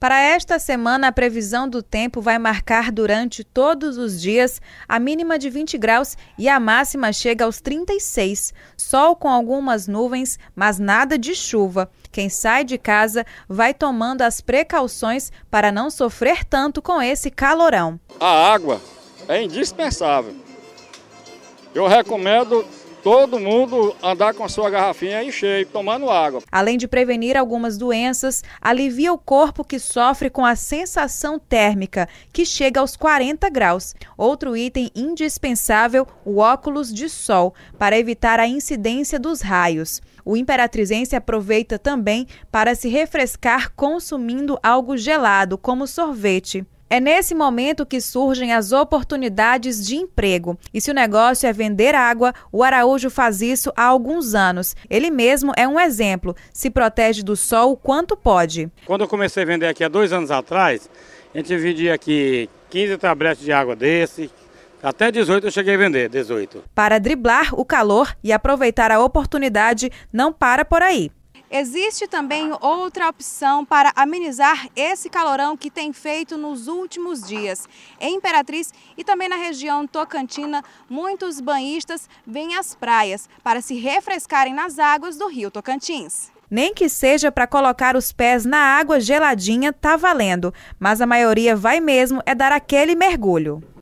Para esta semana, a previsão do tempo vai marcar durante todos os dias a mínima de 20 graus e a máxima chega aos 36. Sol com algumas nuvens, mas nada de chuva. Quem sai de casa vai tomando as precauções para não sofrer tanto com esse calorão. A água é indispensável. Eu recomendo todo mundo andar com a sua garrafinha e cheio, tomando água. Além de prevenir algumas doenças, alivia o corpo que sofre com a sensação térmica, que chega aos 40 graus. Outro item indispensável, o óculos de sol, para evitar a incidência dos raios. O imperatrizense aproveita também para se refrescar consumindo algo gelado, como sorvete. É nesse momento que surgem as oportunidades de emprego. E se o negócio é vender água, o Araújo faz isso há alguns anos. Ele mesmo é um exemplo. Se protege do sol o quanto pode. Quando eu comecei a vender aqui há dois anos atrás, a gente vendia aqui 15 tabletes de água desse, até 18 eu cheguei a vender, 18. Para driblar o calor e aproveitar a oportunidade, não para por aí. Existe também outra opção para amenizar esse calorão que tem feito nos últimos dias. Em Imperatriz e também na região tocantina, muitos banhistas vêm às praias para se refrescarem nas águas do rio Tocantins. Nem que seja para colocar os pés na água geladinha, tá valendo, mas a maioria vai mesmo é dar aquele mergulho.